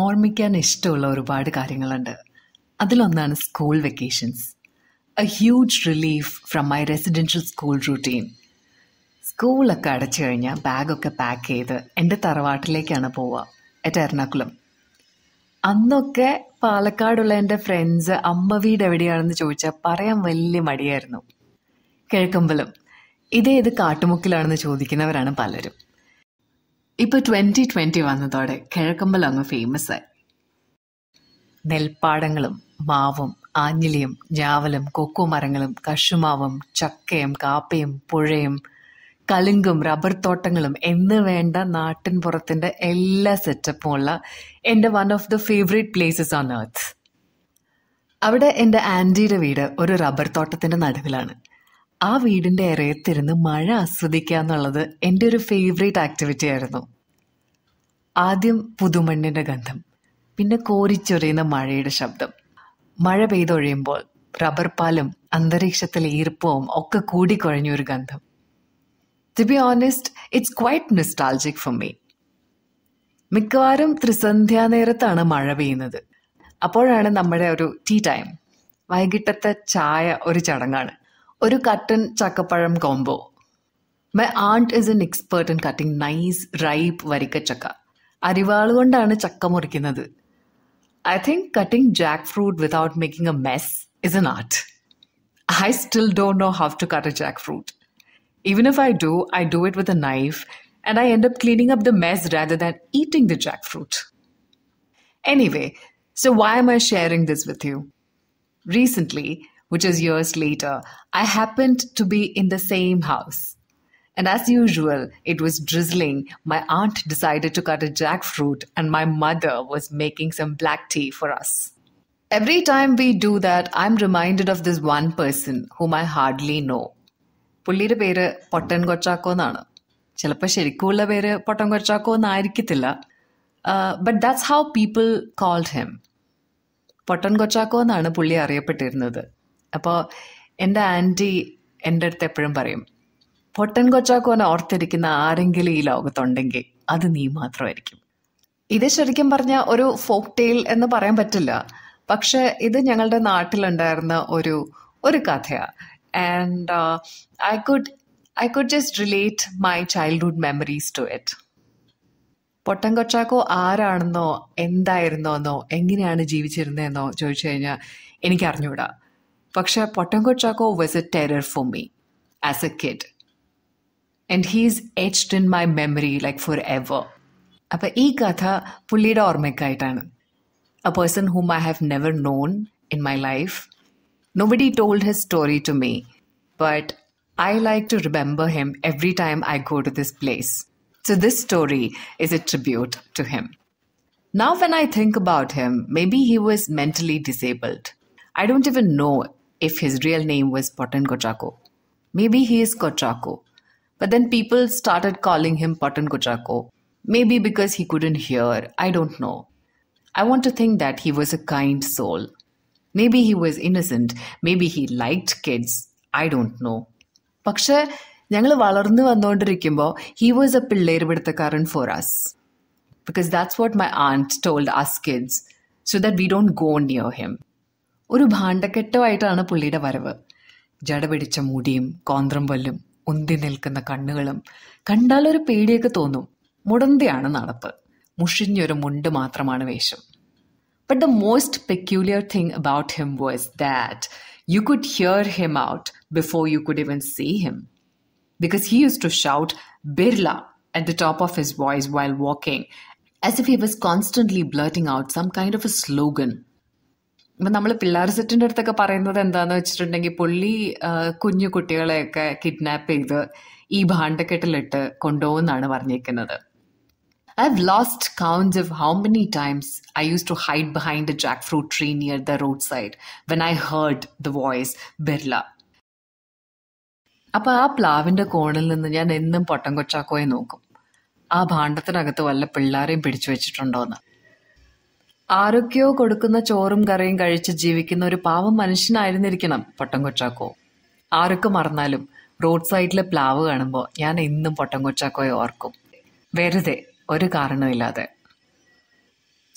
ഓർമ്മിക്കാൻ ഇഷ്ടമുള്ള ഒരുപാട് കാര്യങ്ങളുണ്ട് അതിലൊന്നാണ് school vacations a huge relief from my residential school routine സ്കൂളൊക്കെ അടച്ചു കഴിഞ്ഞാൽ ബാഗൊക്കെ പാക്ക് ചെയ്ത് എൻ്റെ തറവാട്ടിലേക്കാണ് പോവുക എറ്റ് എറണാകുളം അന്നൊക്കെ പാലക്കാടുള്ള എൻ്റെ ഫ്രണ്ട്സ് അമ്മ വീട് എവിടെയാണെന്ന് ചോദിച്ചാൽ പറയാൻ വലിയ മടിയായിരുന്നു കിഴക്കമ്പലം ഇതേത് കാട്ടുമുക്കിലാണെന്ന് ചോദിക്കുന്നവരാണ് പലരും ഇപ്പൊ ട്വന്റി ട്വന്റി വന്നതോടെ കിഴക്കമ്പലം അങ്ങ് ഫേമസ് ആയി നെൽപ്പാടങ്ങളും മാവും ആഞ്ഞിലിയും ഞാവലും കൊക്കോ മരങ്ങളും കശുമാവും ചക്കയും കാപ്പയും പുഴയും കലുങ്കും റബ്ബർ തോട്ടങ്ങളും എന്ന് വേണ്ട നാട്ടിൻ പുറത്തിന്റെ എല്ലാ സെറ്റപ്പും ഉള്ള എൻ്റെ one of the favourite places on earth അവിടെ എൻ്റെ ആൻറ്റിയുടെ വീട് ഒരു റബ്ബർ തോട്ടത്തിന്റെ നടുവിലാണ് ആ വീടിൻ്റെ ഇറയത്തിരുന്ന് മഴ ആസ്വദിക്കുക എന്നുള്ളത് എൻ്റെ ഒരു ഫേവറേറ്റ് ആക്ടിവിറ്റി ആയിരുന്നു ആദ്യം പുതുമണ്ണിൻ്റെ ഗന്ധം പിന്നെ കോരിച്ചൊറിയുന്ന മഴയുടെ ശബ്ദം മഴ പെയ്തൊഴിയുമ്പോൾ റബ്ബർ പാലും അന്തരീക്ഷത്തിലെ ഈർപ്പവും ഒക്കെ ഒരു ഗന്ധം to be honest it's quite nostalgic for me മിക്കവാറും ത്രിസന്ധ്യാ നേരത്താണ് മഴ പെയ്യുന്നത് അപ്പോഴാണ് നമ്മുടെ ഒരു ടീ ടൈം വൈകിട്ടത്തെ ചായ ഒരു ചടങ്ങാണ് ഒരു കട്ടൺ ചക്കപ്പഴം combo my aunt is an expert in cutting nice ripe വരിക്കച്ചക്ക അരിവാളുകൊണ്ടാണ് ചക്ക മുറിക്കുന്നത് I think cutting jackfruit without making a mess is an art I still don't know how to cut a jackfruit even if I do I do it with a knife and I end up cleaning up the mess rather than eating the jackfruit anyway so why am I sharing this with you Recently, which is years later, I happened to be in the same house. And as usual, it was drizzling. My aunt decided to cut a jackfruit, and my mother was making some black tea for us. Every time we do that, I'm reminded of this one person whom I hardly know. പുള്ളിയുടെ പേര് പൊട്ടൻ കൊച്ചാക്കോ എന്നാണ് ചിലപ്പോൾ ശരിക്കുമുള്ള പേര് പൊട്ടൻ കൊച്ചാക്കോ എന്നായിരിക്കത്തില്ല but that's how people called him പൊട്ടൻ കൊച്ചാക്കോ എന്നാണ് പുള്ളി അറിയപ്പെട്ടിരുന്നത് അപ്പോൾ എൻ്റെ ആൻറ്റി എൻ്റെ അടുത്ത് എപ്പോഴും പറയും പൊട്ടൻ കൊച്ചാക്കോനെ ഓർത്തിരിക്കുന്ന ആരെങ്കിലും ഈ ലോകത്തുണ്ടെങ്കിൽ അത് നീ മാത്രമായിരിക്കും ഇത് ശരിക്കും പറഞ്ഞ ഒരു ഫോക്ക് ടെയിൽ എന്ന് പറയാൻ പറ്റില്ല പക്ഷേ ഇത് ഞങ്ങളുടെ നാട്ടിലുണ്ടായിരുന്ന ഒരു ഒരു കഥയാണ് and I could I could just relate my childhood memories to it പൊട്ടൻ കൊച്ചാക്കോ ആരാണെന്നോ എന്നോ എങ്ങനെയാണ് ജീവിച്ചിരുന്നതെന്നോ ചോദിച്ചു കഴിഞ്ഞാൽ എനിക്ക് Paksha Potongorchako was a terror for me as a kid. And he's etched in my memory like forever. അപ്പൊ ഈ കഥ പുള്ളിയുടെ ഓർമ്മയ്ക്കായിട്ടാണ് a person whom I have never known in my life nobody told his story to me but I like to remember him every time I go to this place. So, this story is a tribute to him. Now, when I think about him, maybe he was mentally disabled. I don't even know if his real name was Potan Kochako. Maybe he is Kochako. But then people started calling him Potan Kochako. Maybe because he couldn't hear, I don't know. I want to think that he was a kind soul. Maybe he was innocent. Maybe he liked kids. I don't know. പക്ഷേ ഞങ്ങൾ വളർന്നു വന്നുകൊണ്ടിരിക്കുമ്പോൾ he was a പിള്ളേർ for for us because that's what my aunt told us kids so that we don't go near him ഒരു ഭാണ്ഡക്കെട്ടുമായിട്ടാണ് പുള്ളിയുടെ വരവ് ജട പിടിച്ച മുടിയും കോന്ത്രം പല്ലും ഉന്തി നിൽക്കുന്ന കണ്ണുകളും കണ്ടാലൊരു പേടിയൊക്കെ തോന്നും മുടന്തിയാണ് നടപ്പ് മുഷിഞ്ഞൊരു മുണ്ട് മാത്രമാണ് വേഷം But the most peculiar thing about him was that you could hear him out before you could even see him. Because he used to shout Birla at the top of his voice while walking, as if he was constantly blurting out some kind of a slogan. ഇപ്പം നമ്മൾ പിള്ളേർ സെറ്റിൻ്റെ അടുത്തൊക്കെ പറയുന്നത് എന്താണെന്ന് വെച്ചിട്ടുണ്ടെങ്കിൽ പുള്ളി കുഞ്ഞു കുട്ടികളെയൊക്കെ കിഡ്നാപ്പ് ചെയ്ത് ഈ ഭാണ്ഡക്കെട്ടിലിട്ട് കൊണ്ടുപോകുമെന്നാണ് പറഞ്ഞിരിക്കുന്നത് I have lost counts of how many times I use to hide behind the jackfruit tree near the road side when I heard the voice ബിർല അപ്പോൾ ആ പ്ലാവിന്റെ കോണിൽ നിന്ന് ഞാൻ എന്നും പൊട്ടം കൊച്ചാക്കോയെ നോക്കും ആ ഭാണ്ഡത്തിനകത്ത് വല്ല പിള്ളേരെയും പിടിച്ചു വെച്ചിട്ടുണ്ടോയെന്ന് ആരൊക്കെയോ കൊടുക്കുന്ന ചോറും കറിയും കഴിച്ച് ജീവിക്കുന്ന ഒരു പാവം മനുഷ്യനായിരുന്നിരിക്കണം കൊച്ചാക്കോ ആരൊക്കെ മറന്നാലും റോഡ് സൈഡിലെ പ്ലാവ് കാണുമ്പോൾ ഞാൻ എന്നും കൊച്ചാക്കോയെ ഓർക്കും വെറുതെ ഒരു കാരണമില്ലാതെ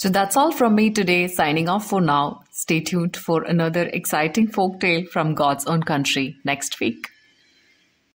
So that's all from me today. Signing off for now. Stay tuned for another exciting folk tale from God's own country next week.